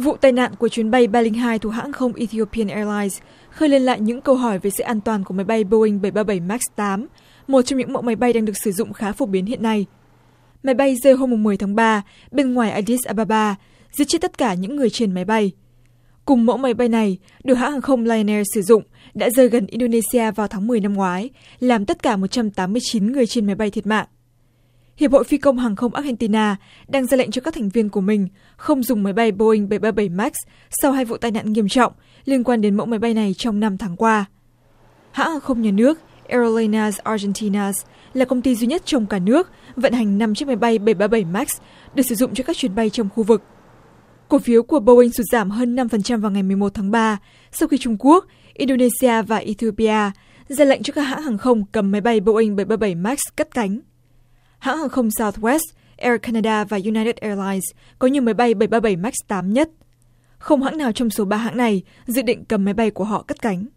vụ tai nạn của chuyến bay 302 linh thuộc hãng không Ethiopian Airlines khơi lên lại những câu hỏi về sự an toàn của máy bay Boeing 737 Max 8, một trong những mẫu máy bay đang được sử dụng khá phổ biến hiện nay máy bay rơi hôm mùng tháng 3 bên ngoài addis ababa giết chết tất cả những người trên máy bay cùng mẫu máy bay này được hãng hàng không lion air sử dụng đã rơi gần indonesia vào tháng 10 năm ngoái làm tất cả 189 người trên máy bay thiệt mạng Hiệp hội Phi công Hàng không Argentina đang ra lệnh cho các thành viên của mình không dùng máy bay Boeing 737 MAX sau hai vụ tai nạn nghiêm trọng liên quan đến mẫu máy bay này trong năm tháng qua. Hãng hàng không nhà nước Aerolíneas Argentinas là công ty duy nhất trong cả nước vận hành 5 chiếc máy bay 737 MAX được sử dụng cho các chuyến bay trong khu vực. Cổ phiếu của Boeing sụt giảm hơn 5% vào ngày 11 tháng 3 sau khi Trung Quốc, Indonesia và Ethiopia ra lệnh cho các hãng hàng không cầm máy bay Boeing 737 MAX cất cánh hãng hàng không Southwest, Air Canada và United Airlines có nhiều máy bay 737 MAX 8 nhất. Không hãng nào trong số ba hãng này dự định cầm máy bay của họ cất cánh.